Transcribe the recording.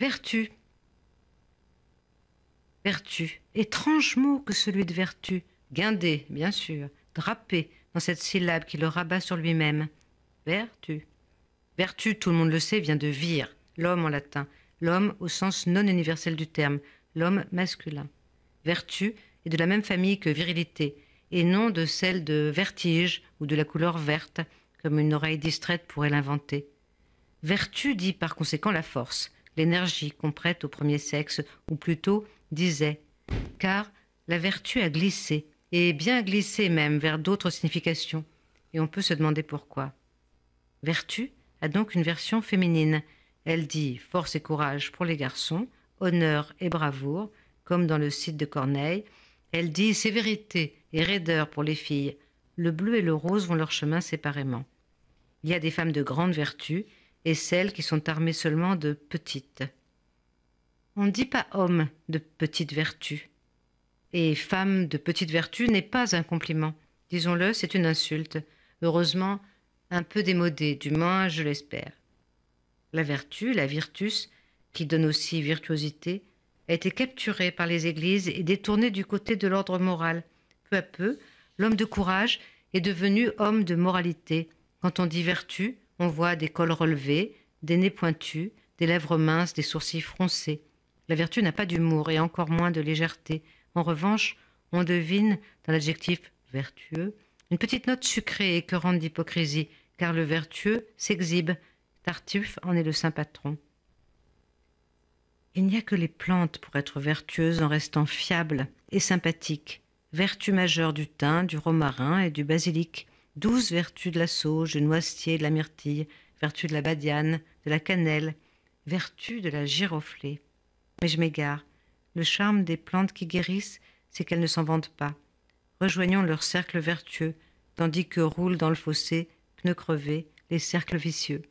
Vertu. Vertu. Étrange mot que celui de vertu. Guindé, bien sûr. Drapé dans cette syllabe qui le rabat sur lui-même. Vertu. Vertu, tout le monde le sait, vient de vir, l'homme en latin. L'homme au sens non universel du terme, l'homme masculin. Vertu est de la même famille que virilité, et non de celle de vertige ou de la couleur verte, comme une oreille distraite pourrait l'inventer. Vertu dit par conséquent la force, l'énergie qu'on prête au premier sexe, ou plutôt disait, car la vertu a glissé, et bien glissé même vers d'autres significations, et on peut se demander pourquoi. Vertu a donc une version féminine. Elle dit force et courage pour les garçons, honneur et bravoure, comme dans le site de Corneille. Elle dit sévérité et raideur pour les filles. Le bleu et le rose vont leur chemin séparément. Il y a des femmes de grande vertu et celles qui sont armées seulement de petites. On ne dit pas homme de petite vertu. Et femme de petite vertu n'est pas un compliment. Disons-le, c'est une insulte. Heureusement, un peu démodée, du moins je l'espère. La vertu, la virtus, qui donne aussi virtuosité, a été capturée par les églises et détournée du côté de l'ordre moral. Peu à peu, l'homme de courage est devenu homme de moralité. Quand on dit vertu, on voit des cols relevés, des nez pointus, des lèvres minces, des sourcils froncés. La vertu n'a pas d'humour et encore moins de légèreté. En revanche, on devine, dans l'adjectif vertueux, une petite note sucrée et écœurante d'hypocrisie, car le vertueux s'exhibe. Tartuffe en est le saint patron. Il n'y a que les plantes pour être vertueuses en restant fiables et sympathiques, vertu majeure du thym, du romarin et du basilic douze vertus de la sauge, du noisetier, de la myrtille, vertus de la badiane, de la cannelle, vertus de la giroflée. Mais je m'égare. Le charme des plantes qui guérissent, c'est qu'elles ne s'en vantent pas. Rejoignons leur cercle vertueux, tandis que roulent dans le fossé, pneus crevés, les cercles vicieux.